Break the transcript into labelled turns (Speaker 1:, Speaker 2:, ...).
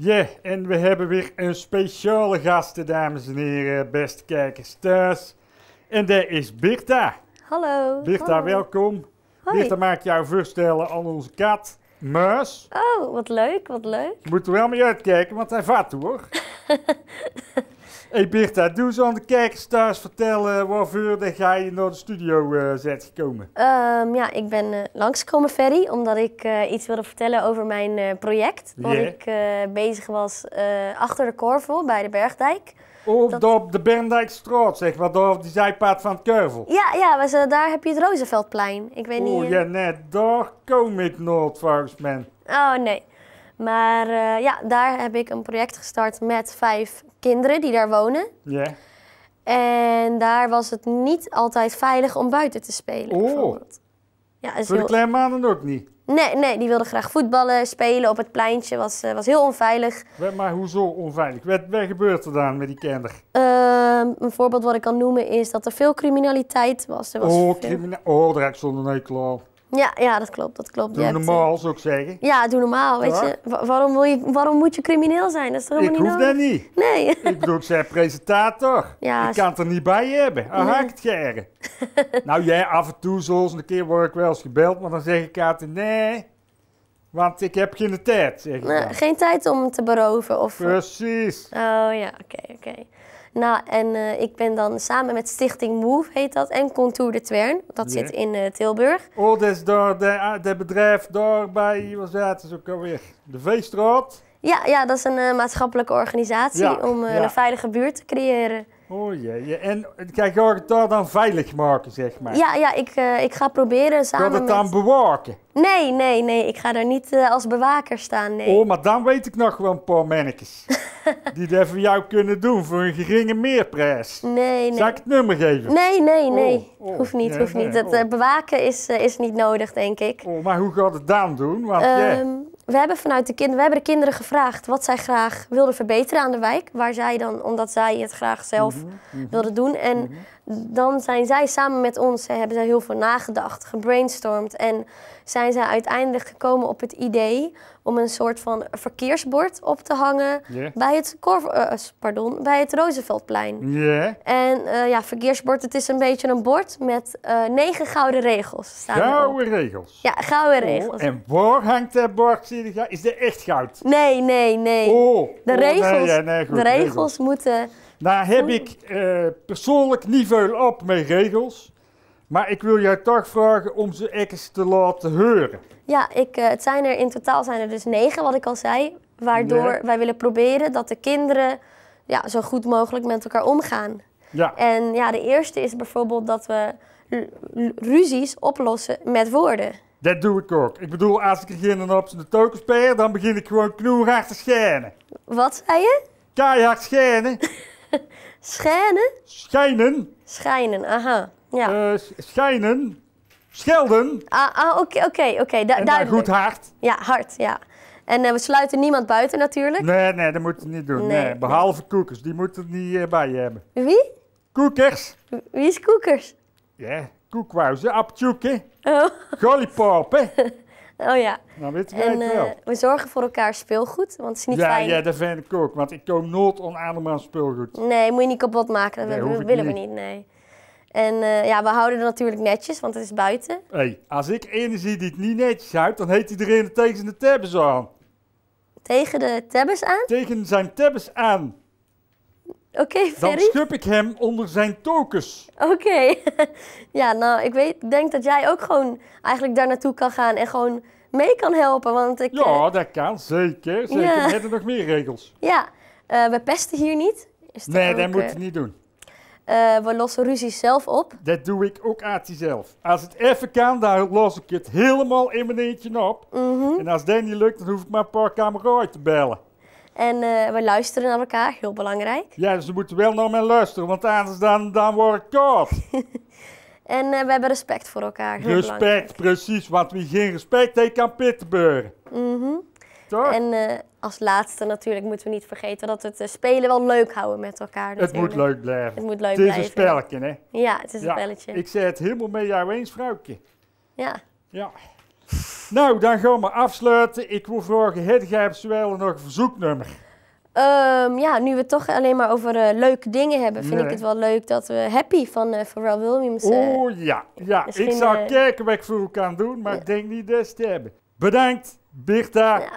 Speaker 1: Ja, en we hebben weer een speciale gasten, dames en heren, beste kijkers thuis. En dat is Birta.
Speaker 2: Hallo. Birta, welkom. Hoi. Birta
Speaker 1: maakt jou voorstellen aan onze kat, Muis.
Speaker 2: Oh, wat leuk, wat leuk.
Speaker 1: Je moet er wel mee uitkijken, want hij vat hoor. hey Birta, doe eens aan de kijkers thuis vertellen waarvoor dat jij naar de studio eh, bent gekomen.
Speaker 2: Ehm, ja, ik ben uh, langsgekomen, Ferry, omdat ik eh, iets wilde vertellen over mijn project. Yeah. Waar ik bezig was achter de Korvel bij de Bergdijk.
Speaker 1: Op, dat... op de Berndijkstraat, zeg maar, door die zijpaard van het keuvel.
Speaker 2: Ja, ja was, daar heb je het Rozenveldplein. Ik weet niet... Oh ja,
Speaker 1: net daar kom ik nooit volgens
Speaker 2: Oh nee. Maar eh, ja, daar heb ik een project gestart met vijf kinderen die daar wonen. Ja. En daar was het niet altijd veilig om buiten te spelen. Oh. Ja, Voor de heel...
Speaker 1: kleine maanden ook niet?
Speaker 2: Nee, nee, die wilden graag voetballen, spelen op het pleintje. Was, eh, was heel onveilig.
Speaker 1: Maar hoezo onveilig? Wat, wat gebeurt er dan met die kinderen?
Speaker 2: Ehm, een voorbeeld wat ik kan noemen is dat er veel criminaliteit was. Er was oh, veel...
Speaker 1: oh, daar heb ik klaar.
Speaker 2: Ja, ja, dat klopt. Dat klopt. Doe normaal,
Speaker 1: eh, zou ik zeggen.
Speaker 2: Ja, doe normaal. Weet je. waarom, wil je, waarom moet je crimineel zijn? Dat is toch helemaal ik niet hoef dat
Speaker 1: niet. Nee. Ik bedoel, ik zei presentator. ik kan het er niet bij hebben. Ah, nee. het nou, jij af en toe, zoals een keer word ik wel eens gebeld, maar dan zeg ik altijd nee. Want ik heb geen tijd, zeg ik
Speaker 2: Geen tijd om te beroven? Of... Precies. Oh ja, oké, oké. Nou, en eh, ik ben dan samen met Stichting Move, heet dat, en Contour de Twern. Dat zit in eh, Tilburg. Oh, dat is
Speaker 1: door eh, de, bedrijf door bij, wat zaten ze ook alweer? De Veestraat?
Speaker 2: Ja, ja dat is een maatschappelijke organisatie om een veilige buurt te creëren.
Speaker 1: Oh jee, en kijk, je het daar dan veilig maken, zeg maar. Ja,
Speaker 2: ja ik, ik ga proberen samen Kan het dan
Speaker 1: bewaken?
Speaker 2: Nee, nee, nee, ik ga daar niet als bewaker staan, nee. Oh,
Speaker 1: maar dan weet ik nog wel een paar mannetjes. die dat voor jou kunnen doen voor een geringe meerprijs. Nee, nee. Zal ik het nummer geven? Nee,
Speaker 2: nee, oh, nee. Oh, Hoeft niet, hoef hoeft niet. Het oh. eh, bewaken is, eh, is niet nodig, denk ik.
Speaker 1: Oh, maar hoe gaat het dan doen? Want, ehm,
Speaker 2: we, hebben vanuit de kinderen, we hebben de kinderen gevraagd wat zij graag wilden verbeteren aan de wijk. Waar zij dan, omdat zij het graag zelf mhm, mhm. wilden doen. En... Mhm dan zijn zij samen met ons, hebben zij heel veel nagedacht, gebrainstormd en zijn zij uiteindelijk gekomen op het idee om een soort van verkeersbord op te hangen bij, het Cor uh, pardon, bij het Rooseveltplein. Yeah. En eh, ja, verkeersbord, het is een beetje een bord met negen gouden regels. Staan gouden regels? Ja, gouden oh, regels. en waar hangt dat bord? is dat echt goud? Nee, nee, nee. Oh, de, oh, regels, nee, nee, de regels moeten daar heb ik eh,
Speaker 1: persoonlijk niet veel op met regels. Maar ik wil jou toch vragen om ze eens te laten horen.
Speaker 2: Ja, ik, eh, het zijn er, in totaal zijn er dus negen, wat ik al zei. Waardoor wij willen proberen dat de kinderen ja, zo goed mogelijk met elkaar omgaan. Ja. En ja, de eerste is bijvoorbeeld dat we ruzies oplossen met woorden.
Speaker 1: Dat doe ik ook. Ik bedoel, als ik geen op zijn token speer, dan begin ik gewoon knoerhard te schijnen.
Speaker 2: Wat zei je? Keihard schijnen. Schijnen? Schijnen. Schijnen, aha. Ja. Eh, schijnen. Schelden. Ah, ah, oké, oké, oké. Duidelijk. goed hard. Ja, hard, ja. En eh, we sluiten niemand buiten natuurlijk. Nee,
Speaker 1: nee, dat moeten we niet doen. Nee, Behalve koekers, die moeten er niet eh, bij je hebben.
Speaker 2: Wie? Koekers. Wie is koekers?
Speaker 1: Ja, koekwauzen, aptjoeken, oh. gollipopen. Oh ja. Nou, en, eh,
Speaker 2: We zorgen voor elkaar speelgoed, want het is niet fijn. Ja, dat
Speaker 1: vind ik ook, want ik kom nooit onadem aan speelgoed.
Speaker 2: Nee, moet je niet kapot maken, dat willen we niet, nee. En eh, ja, we houden het natuurlijk netjes, want het is buiten.
Speaker 1: hey, als ik ene zie die het niet netjes houdt, dan heet iedereen tegen zijn tabbes aan.
Speaker 2: Tegen de
Speaker 1: tabbes aan? Tegen zijn tabbes aan. Oké, Dan schub ik hem onder zijn tokus.
Speaker 2: Oké. ja, nou, ik weet, denk dat jij ook gewoon eigenlijk daar naartoe kan gaan en gewoon mee kan helpen. Want ik, ja, eh,
Speaker 1: dat kan, zeker. Zeker. Ja. We hebben nog meer regels.
Speaker 2: Ja, eh, we pesten hier niet. Is dat nee, dat moet je niet doen. Eh, we lossen ruzies zelf op.
Speaker 1: Dat doe ik ook uit zelf. Als het even kan, dan los ik het helemaal in mijn eentje op. Mhm. En als dat niet lukt, dan hoef ik maar een paar kameraden te bellen.
Speaker 2: En uh, we luisteren naar elkaar, heel belangrijk.
Speaker 1: Ja, dus ze moeten wel naar mij luisteren, want anders dan, dan word ik kort
Speaker 2: en eh, we hebben respect voor elkaar. respect,
Speaker 1: precies. Want wie geen respect heeft, kan pittenbeuren.
Speaker 2: Mm Toch? En eh, als laatste natuurlijk moeten we niet vergeten dat het spelen wel leuk houden met elkaar. Het moet leuk blijven. Het moet leuk blijven. Het is een spelletje, hè? Ja, het is ja, een spelletje. Ik
Speaker 1: zei het helemaal met jou eens, vrouwtje.
Speaker 2: Ja. Ja.
Speaker 1: Nou, dan gaan we afsluiten. Ik wil vragen, heb jij wel nog een verzoeknummer?
Speaker 2: Ehm, ja, nu we het toch alleen maar over eh, leuke dingen hebben, vind ik het wel leuk dat we Happy van uh, eh, Pharrell Williams... Uh, oh
Speaker 1: ja, ja. ik zou kijken wat ik voor u kan doen, maar ik denk niet des te hebben. Bedankt, Birta.